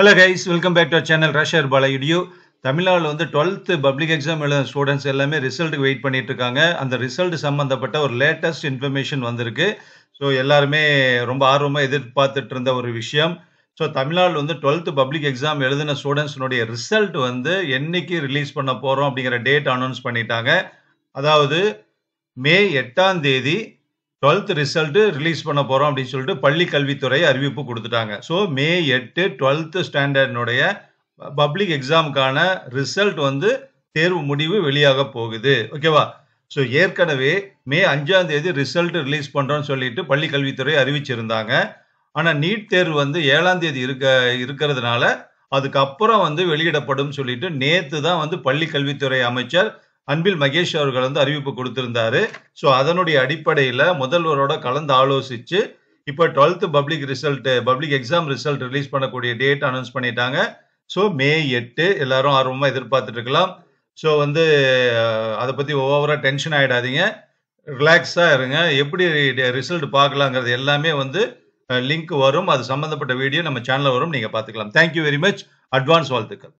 hello guys welcome back to channel ரஷர் பாலயுடியோ தமிழ்நாடு வந்து டுவெல்த்து பப்ளிக் எக்ஸாம் எழுத ஸ்டூடெண்ட்ஸ் எல்லாமே ரிசல்ட்டுக்கு வெயிட் பண்ணிட்டு இருக்காங்க அந்த ரிசல்ட் சம்மந்தப்பட்ட ஒரு லேட்டஸ்ட் இன்ஃபர்மேஷன் வந்திருக்கு ஸோ எல்லாருமே ரொம்ப ஆர்வமாக எதிர்பார்த்துட்டு இருந்த ஒரு விஷயம் ஸோ தமிழ்நாடு வந்து டுவெல்த்து பப்ளிக் எக்ஸாம் எழுதின ஸ்டூடெண்ட்ஸினுடைய ரிசல்ட் வந்து என்னைக்கு ரிலீஸ் பண்ண போகிறோம் அப்படிங்கிற டேட் அனௌன்ஸ் பண்ணிட்டாங்க அதாவது மே எட்டாம் தேதி டுவெல்த் ரிசல்ட்டு ரிலீஸ் பண்ண போகிறோம் அப்படின்னு சொல்லிட்டு பள்ளி கல்வித்துறை அறிவிப்பு கொடுத்துட்டாங்க ஸோ மே எட்டு டுவெல்த்து ஸ்டாண்டர்டினுடைய பப்ளிக் எக்ஸாமுக்கான ரிசல்ட் வந்து தேர்வு முடிவு வெளியாக போகுது ஓகேவா ஸோ ஏற்கனவே மே அஞ்சாம் தேதி ரிசல்ட் ரிலீஸ் பண்ணுறோன்னு சொல்லிட்டு பள்ளி கல்வித்துறை அறிவிச்சிருந்தாங்க ஆனால் நீட் தேர்வு வந்து ஏழாம் தேதி இருக்க இருக்கிறதுனால அதுக்கப்புறம் வந்து வெளியிடப்படும் சொல்லிட்டு நேற்று தான் வந்து பள்ளி கல்வித்துறை அமைச்சர் அன்பில் மகேஷ் அவர்கள் வந்து அறிவிப்பு கொடுத்திருந்தாரு ஸோ அதனுடைய அடிப்படையில் முதல்வரோட கலந்து ஆலோசித்து இப்போ twelfth public result public exam result release பண்ணக்கூடிய டேட் அனௌன்ஸ் பண்ணிட்டாங்க ஸோ மே எட்டு எல்லாரும் ஆர்வமாக எதிர்பார்த்துட்டு இருக்கலாம் ஸோ வந்து அதை பற்றி ஓவராக டென்ஷன் ஆகிடாதீங்க ரிலாக்ஸாக இருங்க எப்படி ரிசல்ட் பார்க்கலாங்கிறது எல்லாமே வந்து லிங்க் வரும் அது சம்மந்தப்பட்ட வீடியோ நம்ம சேனலில் வரும் நீங்கள் பார்த்துக்கலாம் தேங்க்யூ வெரி மச் அட்வான்ஸ் வாழ்த்துக்கள்